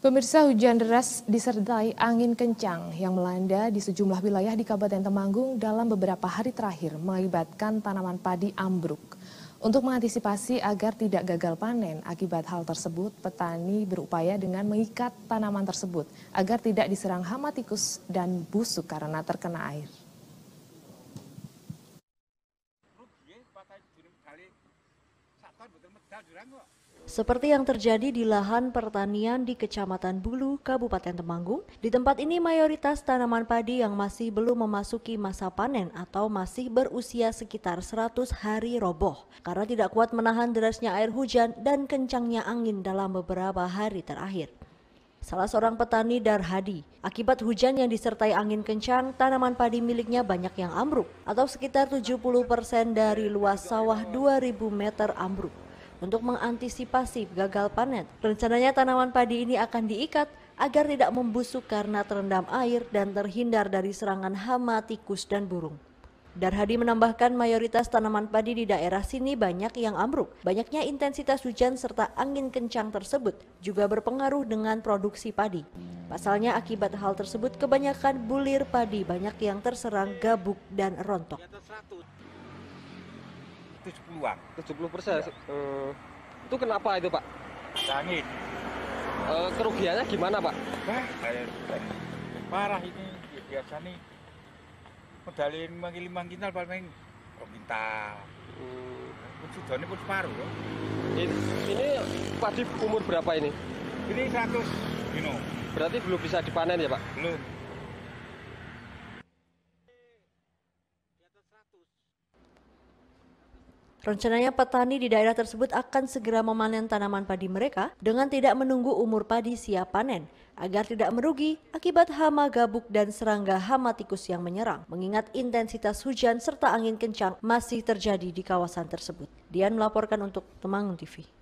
Pemirsa hujan deras disertai angin kencang yang melanda di sejumlah wilayah di Kabupaten Temanggung dalam beberapa hari terakhir mengakibatkan tanaman padi ambruk. Untuk mengantisipasi agar tidak gagal panen akibat hal tersebut, petani berupaya dengan mengikat tanaman tersebut agar tidak diserang hama tikus dan busuk karena terkena air. Seperti yang terjadi di lahan pertanian di Kecamatan Bulu, Kabupaten Temanggung, di tempat ini mayoritas tanaman padi yang masih belum memasuki masa panen atau masih berusia sekitar 100 hari roboh karena tidak kuat menahan derasnya air hujan dan kencangnya angin dalam beberapa hari terakhir salah seorang petani Darhadi. Akibat hujan yang disertai angin kencang, tanaman padi miliknya banyak yang ambruk atau sekitar 70 persen dari luas sawah 2000 meter ambruk. Untuk mengantisipasi gagal panen, rencananya tanaman padi ini akan diikat agar tidak membusuk karena terendam air dan terhindar dari serangan hama, tikus, dan burung. Darhadi menambahkan mayoritas tanaman padi di daerah sini banyak yang ambruk. Banyaknya intensitas hujan serta angin kencang tersebut juga berpengaruh dengan produksi padi. Pasalnya akibat hal tersebut kebanyakan bulir padi banyak yang terserang gabuk dan rontok. 70-an. 70 persen. Ya. Uh, itu kenapa itu Pak? Angin. Uh, kerugiannya gimana Pak? parah ini biasa nih medali mangki limang kintal paling rong oh, kintal. Hmm. Sudone pun separuh loh. Ya. Ini, ini padi umur berapa ini? Ini 100 kilo. Berarti belum bisa dipanen ya, Pak? Belum. Rencananya petani di daerah tersebut akan segera memanen tanaman padi mereka dengan tidak menunggu umur padi siap panen agar tidak merugi akibat hama gabuk dan serangga hama tikus yang menyerang mengingat intensitas hujan serta angin kencang masih terjadi di kawasan tersebut. Dian melaporkan untuk Temanggung TV.